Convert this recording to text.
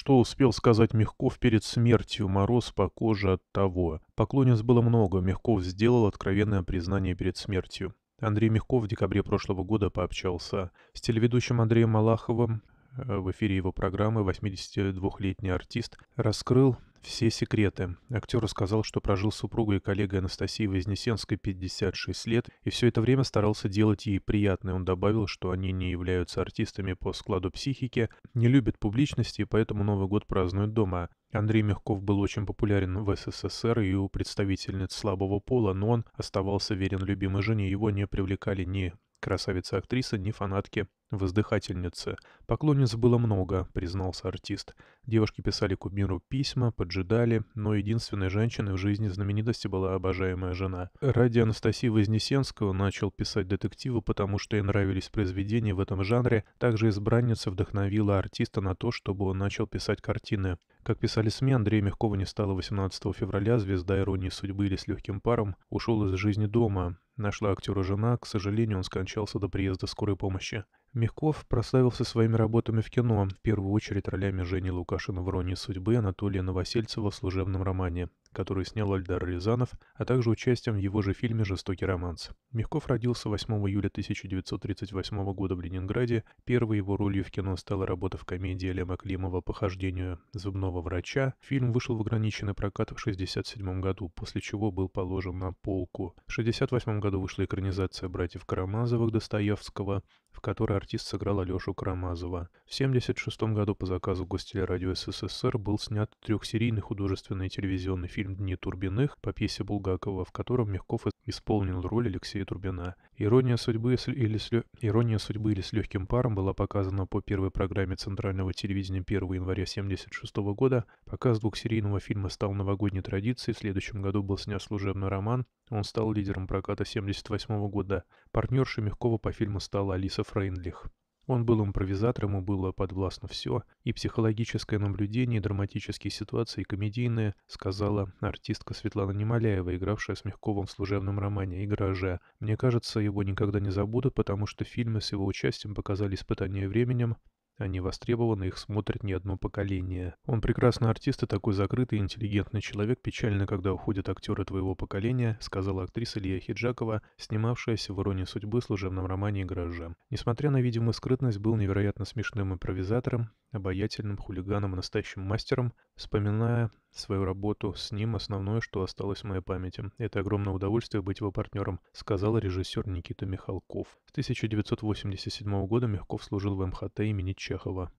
Что успел сказать Мягков перед смертью, мороз по коже от того. Поклонниц было много, Мягков сделал откровенное признание перед смертью. Андрей Мягков в декабре прошлого года пообщался с телеведущим Андреем Малаховым, э, в эфире его программы 82-летний артист раскрыл все секреты. Актер рассказал, что прожил с супругой и коллегой Анастасией Вознесенской 56 лет, и все это время старался делать ей приятное. Он добавил, что они не являются артистами по складу психики, не любят публичности и поэтому Новый год празднуют дома. Андрей Мягков был очень популярен в СССР и у представительниц слабого пола, но он оставался верен любимой жене, его не привлекали ни красавица-актриса, ни фанатки Воздыхательница. Поклонниц было много, признался артист. Девушки писали кумиру письма, поджидали, но единственной женщиной в жизни знаменитости была обожаемая жена. Ради Анастасии Вознесенского начал писать детективы, потому что ей нравились произведения в этом жанре. Также избранница вдохновила артиста на то, чтобы он начал писать картины. Как писали СМИ, Андрея Мягкова не стало 18 февраля, звезда иронии судьбы или с легким паром ушел из жизни дома. Нашла актера жена, к сожалению, он скончался до приезда скорой помощи. Мягков прославился своими работами в кино, в первую очередь ролями Жени Лукашина в «Роне судьбы» Анатолия Новосельцева в служебном романе, который снял Альдар Рязанов, а также участием в его же фильме «Жестокий романс». Мягков родился 8 июля 1938 года в Ленинграде. Первой его ролью в кино стала работа в комедии Лема Климова «Похождение зубного врача». Фильм вышел в ограниченный прокат в 1967 году, после чего был положен на полку. В 1968 году вышла экранизация «Братьев Карамазовых» Достоевского, в которой артист сыграл Алешу Карамазова. В 1976 году по заказу Гостелерадио СССР был снят трехсерийный художественный телевизионный фильм «Дни Турбиных» по пьесе Булгакова, в котором Мягков исполнил роль Алексея Трубина. Ирония судьбы или с, Ирония судьбы или с легким паром была показана по первой программе Центрального телевидения 1 января 1976 года. Показ двухсерийного фильма стал новогодней традицией. В следующем году был снят служебный роман. Он стал лидером проката 1978 года. Партнершей Мягкова по фильму стала Алиса Фрейндлих. Он был импровизатором, ему было подвластно все, и психологическое наблюдение и драматические ситуации и комедийные, сказала артистка Светлана Немоляева, игравшая с Мягковым в служебном романе «Игража». Мне кажется, его никогда не забудут, потому что фильмы с его участием показали испытание временем, они востребованы, их смотрит не одно поколение. Он прекрасный артист и такой закрытый, интеллигентный человек. Печально, когда уходят актеры твоего поколения, сказала актриса Илья Хиджакова, снимавшаяся в уроне судьбы» служебном романе «Гаража». Несмотря на видимую скрытность, был невероятно смешным импровизатором, обаятельным хулиганом настоящим мастером, вспоминая свою работу с ним основное, что осталось в моей памяти. Это огромное удовольствие быть его партнером, сказал режиссер Никита Михалков. С 1987 года Мягков служил в МХТ имени Чехова.